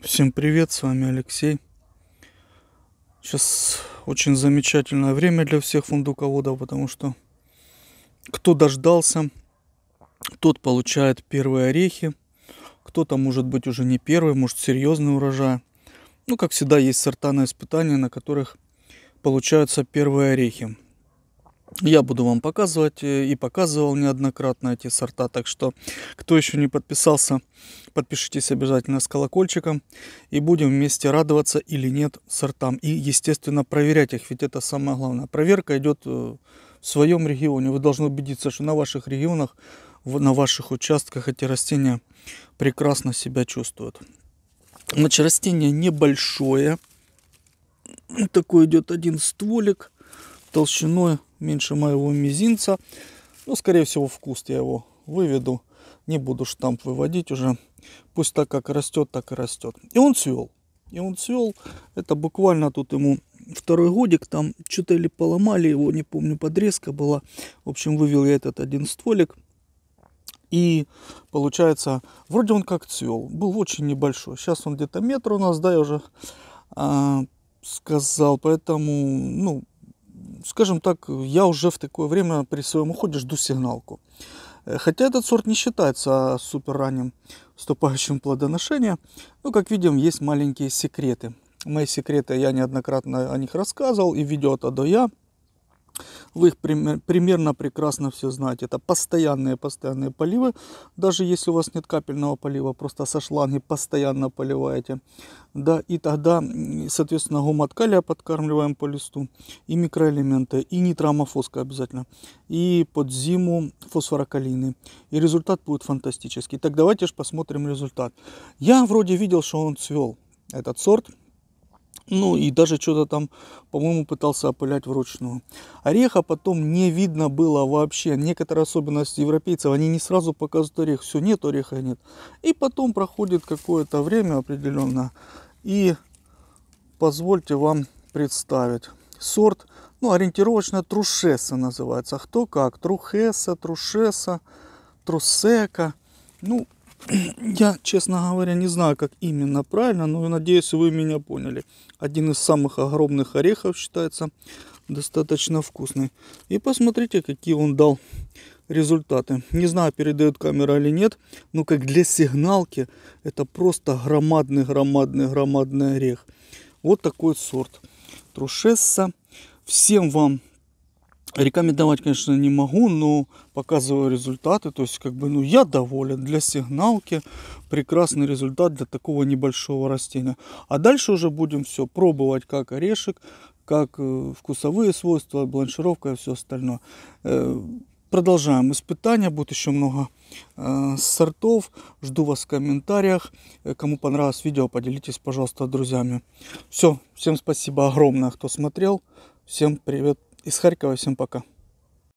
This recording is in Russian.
Всем привет, с вами Алексей. Сейчас очень замечательное время для всех фундуководов, потому что кто дождался, тот получает первые орехи. Кто-то, может быть, уже не первый, может, серьезный урожай. Ну, как всегда, есть сорта на испытания, на которых получаются первые орехи. Я буду вам показывать э, и показывал неоднократно эти сорта. Так что, кто еще не подписался, подпишитесь обязательно с колокольчиком. И будем вместе радоваться или нет сортам. И, естественно, проверять их, ведь это самое главное. Проверка идет э, в своем регионе. Вы должны убедиться, что на ваших регионах, на ваших участках эти растения прекрасно себя чувствуют. Значит, растение небольшое. Такой идет один стволик толщиной меньше моего мизинца. Ну, скорее всего, в куст я его выведу. Не буду штамп выводить уже. Пусть так как растет, так и растет. И он цвел. И он цвел. Это буквально тут ему второй годик. Там что-то или поломали его, не помню, подрезка была. В общем, вывел я этот один стволик. И получается, вроде он как цвел. Был очень небольшой. Сейчас он где-то метр у нас, да, я уже а, сказал. Поэтому, ну, скажем так, я уже в такое время при своем уходе жду сигналку. Э, хотя этот сорт не считается супер ранним вступающим в плодоношение, но, как видим, есть маленькие секреты. Мои секреты я неоднократно о них рассказывал, и видео от а я вы их примерно прекрасно все знаете. Это постоянные-постоянные поливы. Даже если у вас нет капельного полива, просто со шланги постоянно поливаете. Да, и тогда, соответственно, гуматкалия подкармливаем по листу. И микроэлементы, и нитрамофоска обязательно. И под зиму фосфорокалины. И результат будет фантастический. Так давайте же посмотрим результат. Я вроде видел, что он цвел, этот сорт. Ну и даже что-то там, по-моему, пытался опылять вручную. Ореха потом не видно было вообще. Некоторая особенность европейцев, они не сразу показывают орех. Все, нет ореха, нет. И потом проходит какое-то время определенно. И позвольте вам представить. Сорт, ну, ориентировочно трушеса называется. А кто как, трухеса, трушеса, трусека. Ну, я, честно говоря, не знаю, как именно правильно, но надеюсь, вы меня поняли. Один из самых огромных орехов считается достаточно вкусный. И посмотрите, какие он дал результаты. Не знаю, передает камера или нет, но как для сигналки это просто громадный, громадный, громадный орех. Вот такой сорт. Трушесса. Всем вам Рекомендовать, конечно, не могу, но показываю результаты. То есть, как бы, ну, я доволен. Для сигналки прекрасный результат для такого небольшого растения. А дальше уже будем все пробовать, как орешек, как э, вкусовые свойства, бланшировка и все остальное. Э, продолжаем испытания, будет еще много э, сортов. Жду вас в комментариях. Э, кому понравилось видео, поделитесь, пожалуйста, друзьями. Все, всем спасибо огромное, кто смотрел. Всем привет. Из Харькова всем пока.